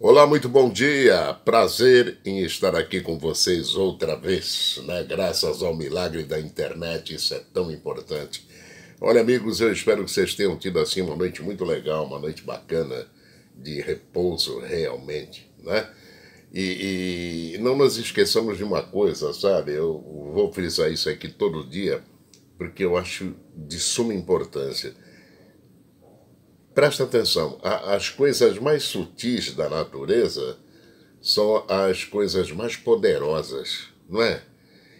Olá, muito bom dia. Prazer em estar aqui com vocês outra vez, né? Graças ao milagre da internet, isso é tão importante. Olha, amigos, eu espero que vocês tenham tido assim uma noite muito legal, uma noite bacana de repouso realmente, né? E, e não nos esqueçamos de uma coisa, sabe? Eu vou frisar isso aqui todo dia, porque eu acho de suma importância presta atenção, as coisas mais sutis da natureza são as coisas mais poderosas, não é?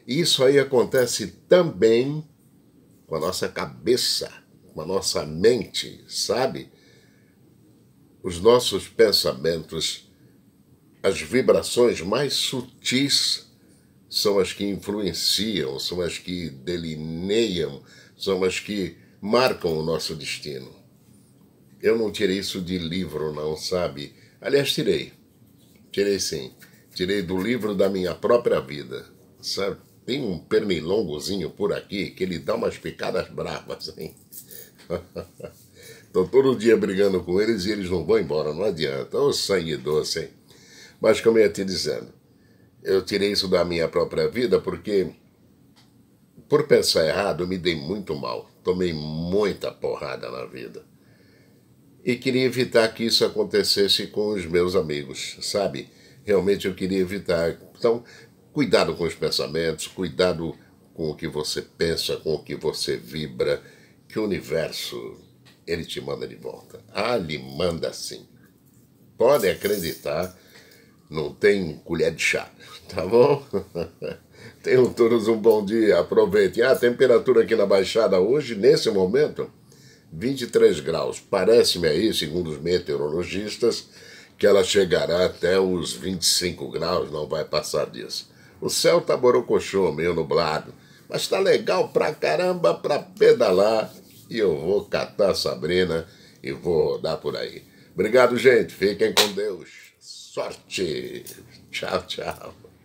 Isso aí acontece também com a nossa cabeça, com a nossa mente, sabe? Os nossos pensamentos, as vibrações mais sutis são as que influenciam, são as que delineiam, são as que marcam o nosso destino. Eu não tirei isso de livro, não, sabe? Aliás, tirei. Tirei sim. Tirei do livro da minha própria vida, sabe? Tem um pernilongozinho por aqui que ele dá umas picadas bravas, hein? Estou todo dia brigando com eles e eles não vão embora, não adianta. Ô sangue doce, hein? Mas como eu ia te dizendo, eu tirei isso da minha própria vida porque, por pensar errado, eu me dei muito mal. Tomei muita porrada na vida e queria evitar que isso acontecesse com os meus amigos, sabe? Realmente eu queria evitar. Então, cuidado com os pensamentos, cuidado com o que você pensa, com o que você vibra, que o universo ele te manda de volta. Ah, lhe manda sim. Pode acreditar, não tem colher de chá, tá bom? Tenham todos um bom dia, aproveitem. Ah, a temperatura aqui na Baixada hoje, nesse momento, 23 graus. Parece-me aí, segundo os meteorologistas, que ela chegará até os 25 graus, não vai passar disso. O céu tá borocochô, meio nublado, mas tá legal pra caramba pra pedalar e eu vou catar a Sabrina e vou rodar por aí. Obrigado, gente. Fiquem com Deus. Sorte. Tchau, tchau.